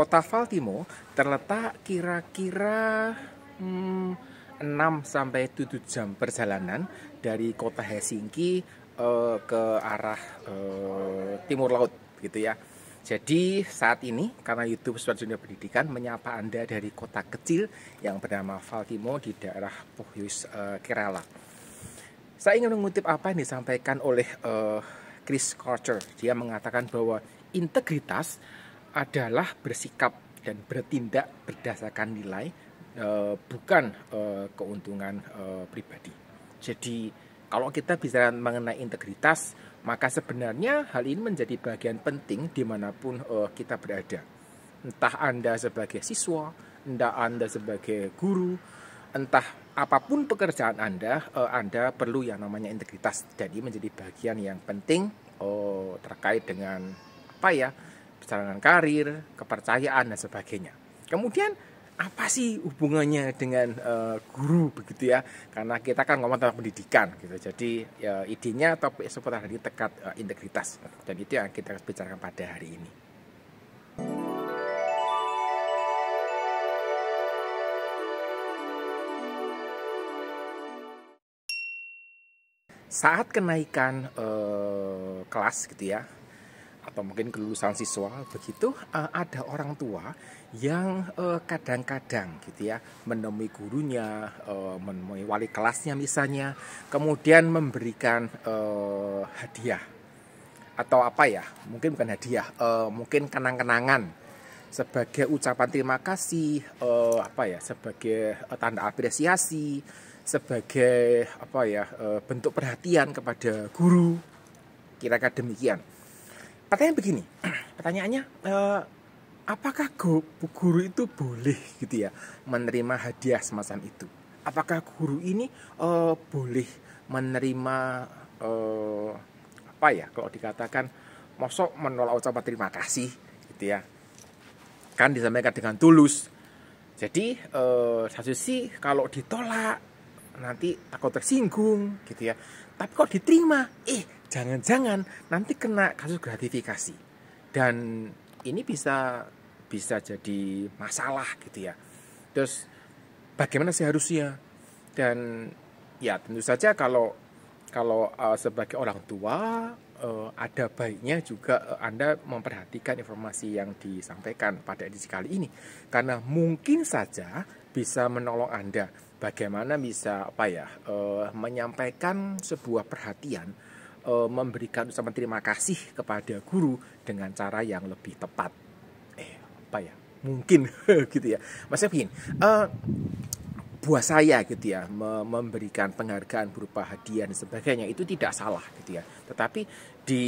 kota Valtimo terletak kira-kira hmm, 6 sampai 7 jam perjalanan dari kota Helsinki eh, ke arah eh, timur laut gitu ya. Jadi saat ini karena YouTube Suara Dunia Pendidikan menyapa Anda dari kota kecil yang bernama Valtimo di daerah Pohjois eh, Kerala. Saya ingin mengutip apa yang disampaikan oleh eh, Chris Carter. Dia mengatakan bahwa integritas adalah bersikap dan bertindak berdasarkan nilai e, bukan e, keuntungan e, pribadi. Jadi kalau kita bicara mengenai integritas, maka sebenarnya hal ini menjadi bagian penting dimanapun e, kita berada. Entah Anda sebagai siswa, entah Anda sebagai guru, entah apapun pekerjaan Anda, e, Anda perlu yang namanya integritas. Jadi menjadi bagian yang penting e, terkait dengan apa ya perjalanan karir, kepercayaan dan sebagainya. Kemudian apa sih hubungannya dengan uh, guru begitu ya? Karena kita kan ngomong tentang pendidikan gitu. Jadi ya, idenya topik seputar hari tekat uh, eh, integritas dan itu yang kita bicarakan pada hari ini. Saat kenaikan eh, kelas gitu ya, atau mungkin kelulusan siswa begitu uh, ada orang tua yang eh, kadang-kadang uh, gitu ya menemui gurunya uh, menemui wali kelasnya misalnya kemudian memberikan uh, hadiah atau apa ya mungkin bukan hadiah uh, mungkin kenang-kenangan sebagai ucapan terima kasih uh, apa ya sebagai uh, tanda apresiasi sebagai apa ya uh, bentuk perhatian kepada guru kira-kira demikian pertanyaan begini pertanyaannya uh, apakah guru, guru itu boleh gitu ya menerima hadiah semacam itu apakah guru ini uh, boleh menerima uh, apa ya kalau dikatakan mosok menolak ucapan terima kasih gitu ya kan disampaikan dengan tulus jadi uh, satu sih kalau ditolak nanti takut tersinggung gitu ya tapi kalau diterima eh jangan-jangan nanti kena kasus gratifikasi dan ini bisa bisa jadi masalah gitu ya terus bagaimana seharusnya dan ya tentu saja kalau kalau uh, sebagai orang tua uh, ada baiknya juga uh, Anda memperhatikan informasi yang disampaikan pada edisi kali ini karena mungkin saja bisa menolong Anda bagaimana bisa apa ya uh, menyampaikan sebuah perhatian uh, memberikan ucapan terima kasih kepada guru dengan cara yang lebih tepat. Eh, apa ya? Mungkin gitu ya. Maksudnya begini, uh, eh, buat saya gitu ya memberikan penghargaan berupa hadiah dan sebagainya itu tidak salah gitu ya tetapi di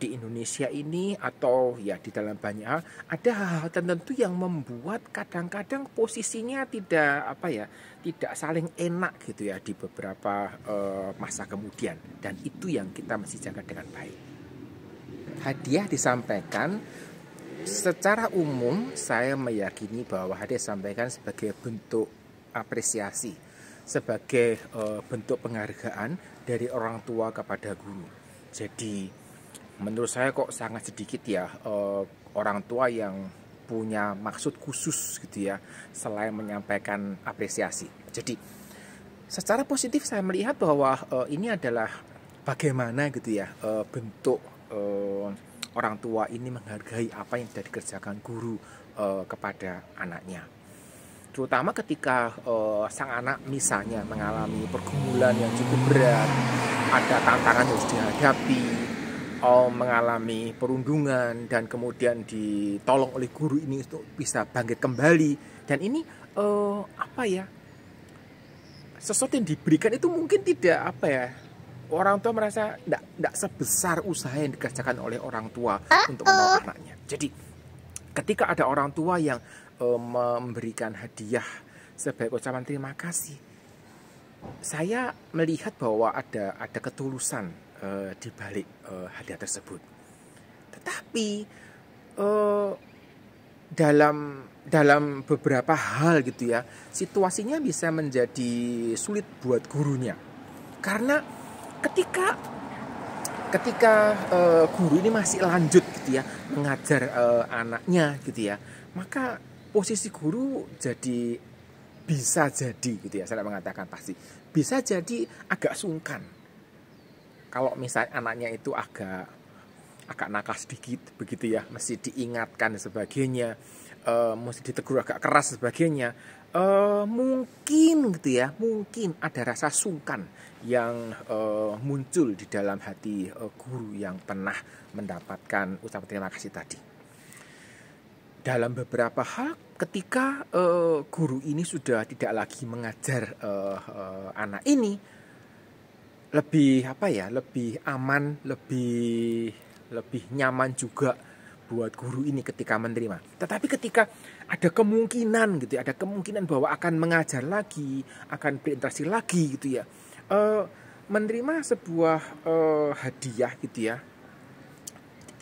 di Indonesia ini atau ya di dalam banyak hal ada hal-hal tertentu yang membuat kadang-kadang posisinya tidak apa ya tidak saling enak gitu ya di beberapa uh, masa kemudian dan itu yang kita mesti jaga dengan baik. Hadiah disampaikan secara umum saya meyakini bahwa hadiah disampaikan sebagai bentuk apresiasi, sebagai uh, bentuk penghargaan dari orang tua kepada guru. Jadi menurut saya kok sangat sedikit ya uh, orang tua yang punya maksud khusus gitu ya selain menyampaikan apresiasi. Jadi secara positif saya melihat bahwa uh, ini adalah bagaimana gitu ya uh, bentuk uh, orang tua ini menghargai apa yang sudah dikerjakan guru uh, kepada anaknya. Terutama ketika uh, sang anak misalnya mengalami pergumulan yang cukup berat, ada tantangan yang harus dihadapi, kaum mengalami perundungan dan kemudian ditolong oleh guru ini untuk bisa bangkit kembali dan ini uh, apa ya sesuatu yang diberikan itu mungkin tidak apa ya orang tua merasa tidak sebesar usaha yang dikerjakan oleh orang tua untuk uh-uh. menolong anaknya jadi ketika ada orang tua yang uh, memberikan hadiah sebagai ucapan terima kasih saya melihat bahwa ada ada ketulusan uh, di balik uh, hadiah tersebut. Tetapi uh, dalam dalam beberapa hal gitu ya, situasinya bisa menjadi sulit buat gurunya. Karena ketika ketika uh, guru ini masih lanjut gitu ya mengajar uh, anaknya gitu ya, maka posisi guru jadi bisa jadi gitu ya saya mengatakan pasti bisa jadi agak sungkan kalau misalnya anaknya itu agak agak nakal sedikit begitu ya mesti diingatkan dan sebagainya e, mesti ditegur agak keras sebagainya e, mungkin gitu ya mungkin ada rasa sungkan yang e, muncul di dalam hati e, guru yang pernah mendapatkan ucapan terima kasih tadi dalam beberapa hal ketika e, guru ini sudah tidak lagi mengajar e, e, anak ini lebih apa ya lebih aman lebih lebih nyaman juga buat guru ini ketika menerima tetapi ketika ada kemungkinan gitu ya ada kemungkinan bahwa akan mengajar lagi akan berinteraksi lagi gitu ya e, menerima sebuah e, hadiah gitu ya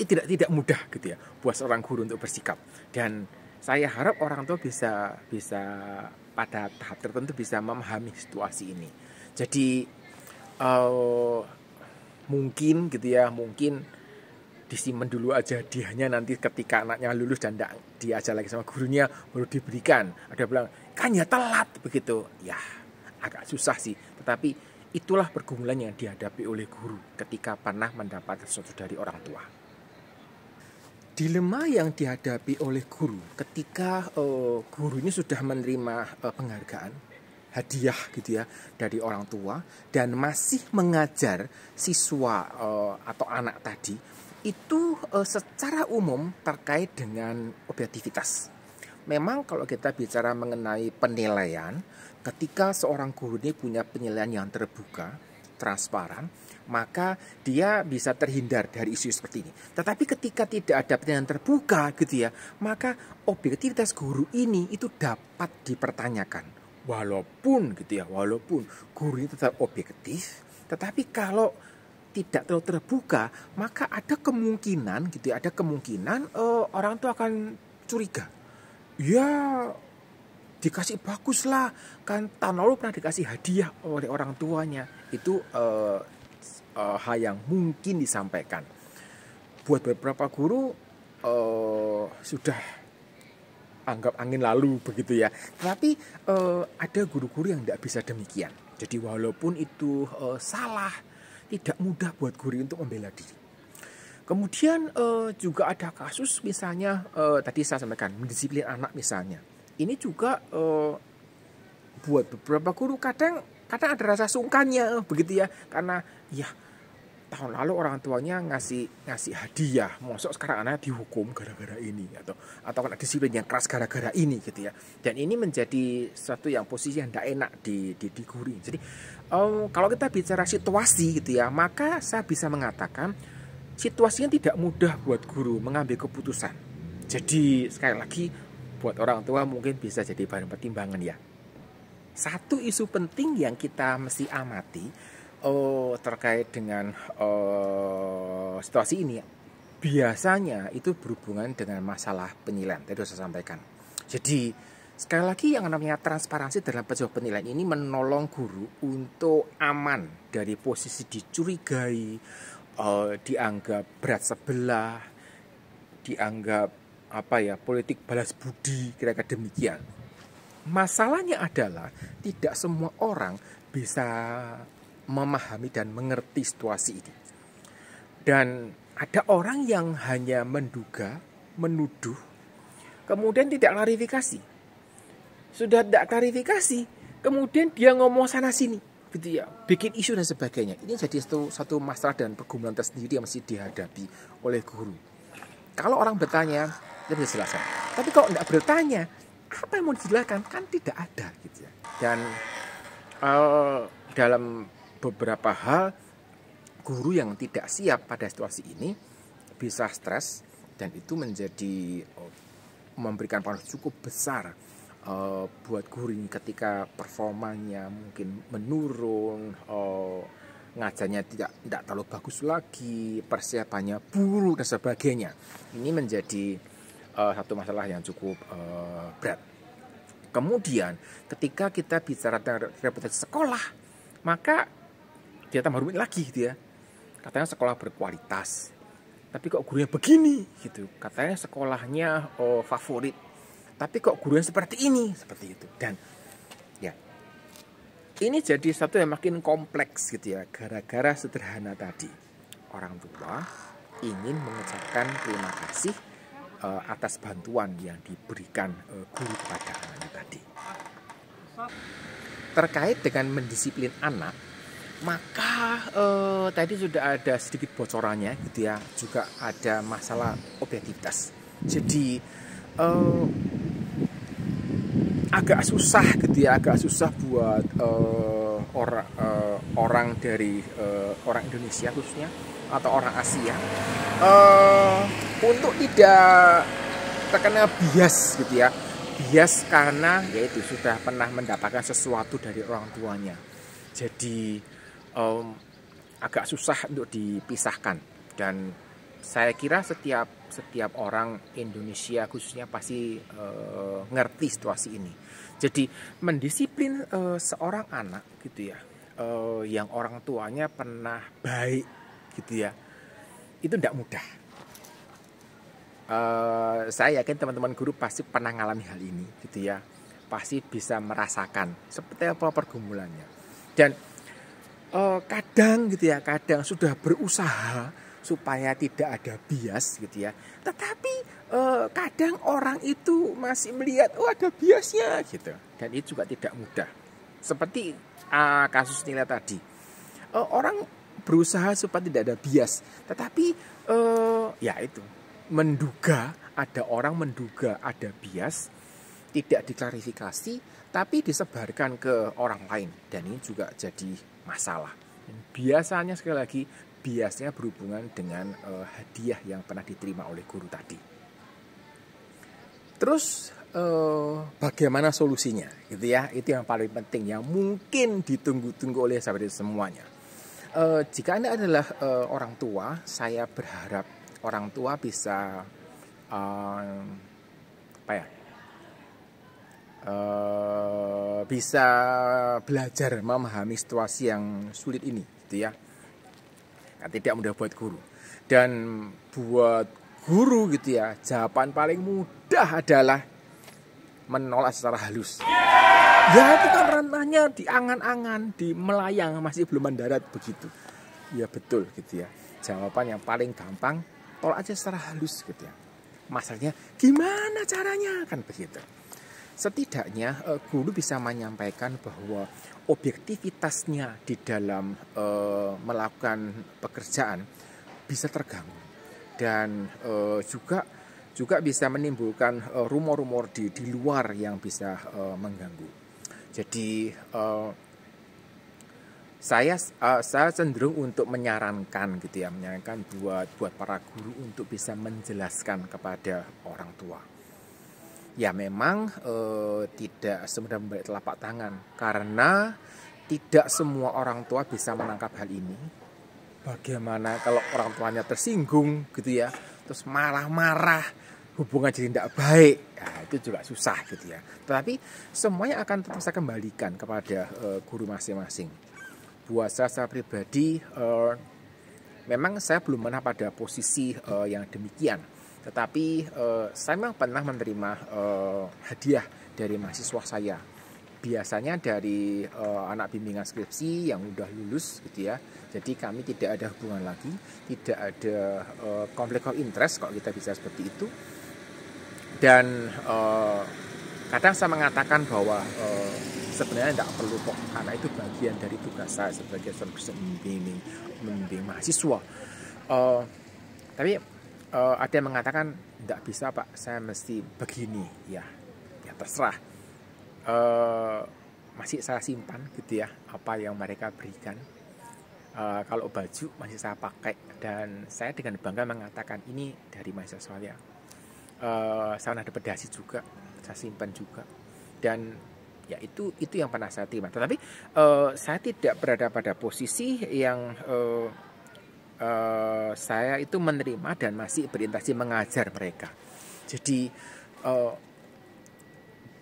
itu tidak tidak mudah gitu ya buat seorang guru untuk bersikap dan saya harap orang tua bisa bisa pada tahap tertentu bisa memahami situasi ini jadi uh, mungkin gitu ya mungkin disimpan dulu aja dianya nanti ketika anaknya lulus dan tidak diajar lagi sama gurunya baru diberikan ada bilang kan ya telat begitu ya agak susah sih tetapi itulah pergumulan yang dihadapi oleh guru ketika pernah mendapat sesuatu dari orang tua dilema yang dihadapi oleh guru ketika uh, gurunya sudah menerima uh, penghargaan hadiah gitu ya dari orang tua dan masih mengajar siswa uh, atau anak tadi itu uh, secara umum terkait dengan objektivitas. Memang kalau kita bicara mengenai penilaian, ketika seorang guru ini punya penilaian yang terbuka, transparan, maka dia bisa terhindar dari isu seperti ini. Tetapi ketika tidak ada penilaian terbuka gitu ya, maka objektivitas guru ini itu dapat dipertanyakan walaupun gitu ya walaupun gurunya tetap objektif tetapi kalau tidak terlalu terbuka maka ada kemungkinan gitu ya ada kemungkinan uh, orang tua akan curiga ya dikasih bagus lah kan tahun lalu pernah dikasih hadiah oleh orang tuanya itu uh, uh, hal yang mungkin disampaikan buat beberapa guru uh, sudah anggap angin lalu begitu ya. Tetapi uh, eh, ada guru-guru yang tidak bisa demikian. Jadi walaupun itu uh, salah, tidak mudah buat guru untuk membela diri. Kemudian uh, juga ada kasus misalnya uh, tadi saya sampaikan mendisiplin anak misalnya. Ini juga uh, buat beberapa guru kadang kadang ada rasa sungkannya begitu ya karena ya tahun lalu orang tuanya ngasih ngasih hadiah mosok sekarang anaknya dihukum gara-gara ini atau atau kena disiplin yang keras gara-gara ini gitu ya dan ini menjadi satu yang posisi yang tidak enak di di, di jadi um, kalau kita bicara situasi gitu ya maka saya bisa mengatakan situasinya tidak mudah buat guru mengambil keputusan jadi sekali lagi buat orang tua mungkin bisa jadi bahan pertimbangan ya satu isu penting yang kita mesti amati oh terkait dengan oh, situasi ini biasanya itu berhubungan dengan masalah penilaian tadi saya sampaikan. Jadi sekali lagi yang namanya transparansi dalam sebuah penilaian ini menolong guru untuk aman dari posisi dicurigai, oh, dianggap berat sebelah, dianggap apa ya politik balas budi kira-kira demikian. Masalahnya adalah tidak semua orang bisa memahami dan mengerti situasi ini. Dan ada orang yang hanya menduga, menuduh, kemudian tidak klarifikasi. Sudah tidak klarifikasi, kemudian dia ngomong sana sini, gitu ya, bikin isu dan sebagainya. Ini jadi satu, satu masalah dan pergumulan tersendiri yang mesti dihadapi oleh guru. Kalau orang bertanya, dia bisa jelaskan. Tapi kalau tidak bertanya, apa yang mau dijelaskan kan tidak ada, gitu ya. Dan uh, dalam beberapa hal guru yang tidak siap pada situasi ini bisa stres dan itu menjadi eh, memberikan pengaruh cukup besar eh, buat guru ini ketika performanya mungkin menurun uh, ngajarnya tidak tidak terlalu bagus lagi persiapannya buruk dan sebagainya ini menjadi satu masalah yang cukup berat Kemudian ketika kita bicara tentang reputasi sekolah, maka dia tambah rumit lagi gitu ya katanya sekolah berkualitas tapi kok gurunya begini gitu katanya sekolahnya oh, favorit tapi kok gurunya seperti ini seperti itu dan ya ini jadi satu yang makin kompleks gitu ya gara-gara sederhana tadi orang tua ingin mengucapkan terima kasih uh, atas bantuan yang diberikan uh, guru kepada anaknya tadi terkait dengan mendisiplin anak maka eh, tadi sudah ada sedikit bocorannya gitu ya juga ada masalah objektivitas jadi eh, agak susah gitu ya agak susah buat eh, orang eh, orang dari eh, orang Indonesia khususnya atau orang Asia eh, untuk tidak terkena bias gitu ya bias karena yaitu sudah pernah mendapatkan sesuatu dari orang tuanya jadi um, agak susah untuk dipisahkan dan saya kira setiap setiap orang Indonesia khususnya pasti uh, ngerti situasi ini. Jadi mendisiplin uh, seorang anak gitu ya, uh, yang orang tuanya pernah baik gitu ya, itu tidak mudah. Uh, saya yakin teman-teman guru pasti pernah ngalami hal ini gitu ya, pasti bisa merasakan seperti apa pergumulannya. Dan eh, kadang gitu ya, kadang sudah berusaha supaya tidak ada bias gitu ya. Tetapi eh, kadang orang itu masih melihat oh ada biasnya gitu. Dan itu juga tidak mudah. Seperti ah, kasus nilai tadi. Eh, orang berusaha supaya tidak ada bias, tetapi eh, ya itu menduga ada orang menduga ada bias tidak diklarifikasi tapi disebarkan ke orang lain dan ini juga jadi masalah. Biasanya sekali lagi biasanya berhubungan dengan uh, hadiah yang pernah diterima oleh guru tadi. Terus uh, bagaimana solusinya, gitu ya? Itu yang paling penting yang mungkin ditunggu-tunggu oleh sahabat semuanya. Uh, jika anda adalah uh, orang tua, saya berharap orang tua bisa uh, apa ya bisa belajar memahami situasi yang sulit ini gitu ya nah, tidak mudah buat guru dan buat guru gitu ya jawaban paling mudah adalah menolak secara halus ya itu kan ranahnya di angan-angan di melayang masih belum mendarat begitu ya betul gitu ya jawaban yang paling gampang tolak aja secara halus gitu ya masalahnya gimana caranya kan begitu setidaknya uh, guru bisa menyampaikan bahwa objektivitasnya di dalam uh, melakukan pekerjaan bisa terganggu dan uh, juga juga bisa menimbulkan rumor rumor-rumor di di luar yang bisa uh, mengganggu. Jadi uh, saya uh, saya cenderung untuk menyarankan gitu ya menyarankan buat buat para guru untuk bisa menjelaskan kepada orang tua ya memang eh, tidak semudah membalik telapak tangan karena tidak semua orang tua bisa menangkap hal ini. Bagaimana kalau orang tuanya tersinggung gitu ya, terus marah-marah, hubungan jadi tidak baik, ya, itu juga susah gitu ya. Tetapi semuanya akan tetap saya kembalikan kepada uh, guru masing-masing. Buat saya, secara pribadi, uh, memang saya belum pernah pada posisi uh, yang demikian tetapi eh, saya memang pernah menerima eh, hadiah dari mahasiswa saya. Biasanya dari eh, anak bimbingan skripsi yang sudah lulus gitu ya. Jadi kami tidak ada hubungan lagi, tidak ada eh, konflik of interest kalau kita bisa seperti itu. Dan eh, kadang saya mengatakan bahwa eh, sebenarnya tidak perlu kok karena itu bagian dari tugas saya sebagai seorang pembimbing mahasiswa. Eh, tapi uh, ada yang mengatakan tidak bisa pak saya mesti begini ya ya terserah uh, masih saya simpan gitu ya apa yang mereka berikan uh, kalau baju masih saya pakai dan saya dengan bangga mengatakan ini dari mahasiswa saya uh, saya ada pedasi juga saya simpan juga dan ya itu itu yang pernah saya terima Tapi uh, saya tidak berada pada posisi yang uh, uh, saya itu menerima dan masih berinteraksi mengajar mereka. Jadi uh, eh,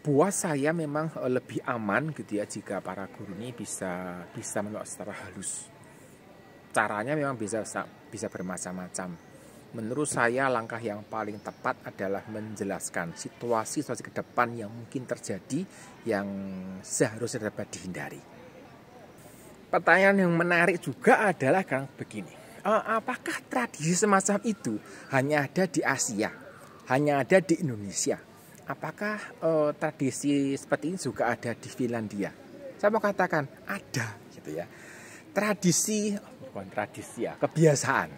buat saya memang eh, lebih aman gitu ya jika para guru ini bisa bisa menolak secara halus. Caranya memang bisa bisa bermacam-macam. Menurut saya langkah yang paling tepat adalah menjelaskan situasi-situasi ke depan yang mungkin terjadi yang seharusnya dapat dihindari. Pertanyaan yang menarik juga adalah kang begini Eh, apakah tradisi semacam itu hanya ada di Asia, hanya ada di Indonesia? Apakah uh, tradisi seperti ini juga ada di Finlandia? Saya mau katakan ada, gitu ya. Tradisi bukan tradisi ya, kebiasaan.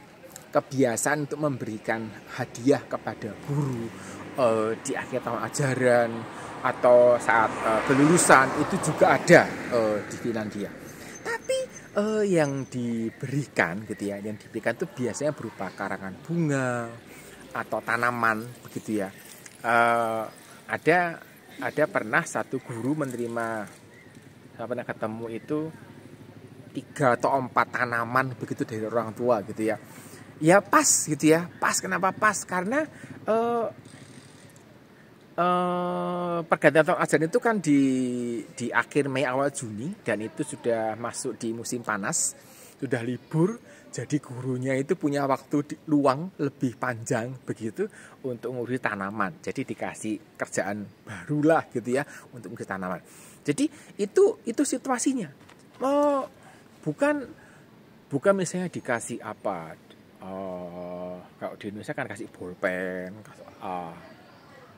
Kebiasaan untuk memberikan hadiah kepada guru uh, di akhir tahun ajaran atau saat uh, kelulusan itu juga ada uh, di Finlandia uh, yang diberikan gitu ya yang diberikan itu biasanya berupa karangan bunga atau tanaman begitu ya uh, ada ada pernah satu guru menerima saya pernah ketemu itu tiga atau empat tanaman begitu dari orang tua gitu ya ya pas gitu ya pas kenapa pas karena uh, Eh, pergantian tahun ajaran itu kan di di akhir Mei awal Juni dan itu sudah masuk di musim panas, sudah libur. Jadi gurunya itu punya waktu di, luang lebih panjang begitu untuk ngurusi tanaman. Jadi dikasih kerjaan barulah gitu ya untuk ngurusi tanaman. Jadi itu itu situasinya. Oh, bukan bukan misalnya dikasih apa. Uh, kalau di Indonesia kan kasih pulpen. uh,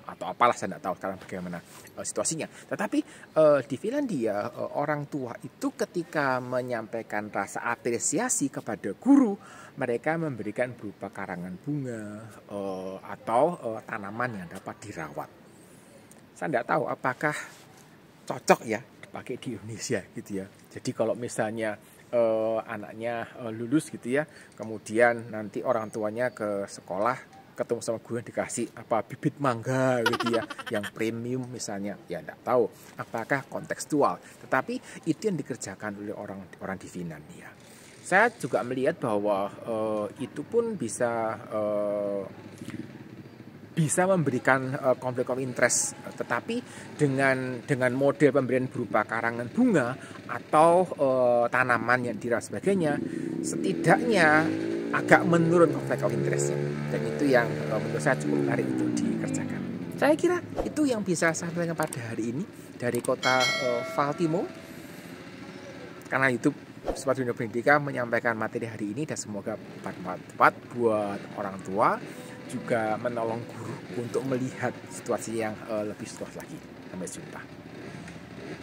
atau apalah saya tidak tahu sekarang bagaimana uh, situasinya. Tetapi uh, di Finlandia uh, orang tua itu ketika menyampaikan rasa apresiasi kepada guru, mereka memberikan berupa karangan bunga uh, atau uh, tanaman yang dapat dirawat. Saya tidak tahu apakah cocok ya dipakai di Indonesia gitu ya. Jadi kalau misalnya uh, anaknya uh, lulus gitu ya, kemudian nanti orang tuanya ke sekolah ketemu sama gue dikasih apa bibit mangga gitu ya yang premium misalnya ya tidak tahu apakah kontekstual tetapi itu yang dikerjakan oleh orang orang di Finlandia saya juga melihat bahwa uh, itu pun bisa uh, bisa memberikan uh, konflik of interest tetapi dengan dengan model pemberian berupa karangan bunga atau uh, tanaman yang diras sebagainya setidaknya agak menurun konflik of interestnya dan itu yang eh, menurut saya cukup menarik untuk dikerjakan saya kira itu yang bisa saya sampaikan pada hari ini dari kota uh, karena YouTube Sobat Dunia Pendidikan menyampaikan materi hari ini dan semoga bermanfaat buat orang tua juga menolong guru untuk melihat situasi yang eh, lebih luas lagi. Sampai jumpa.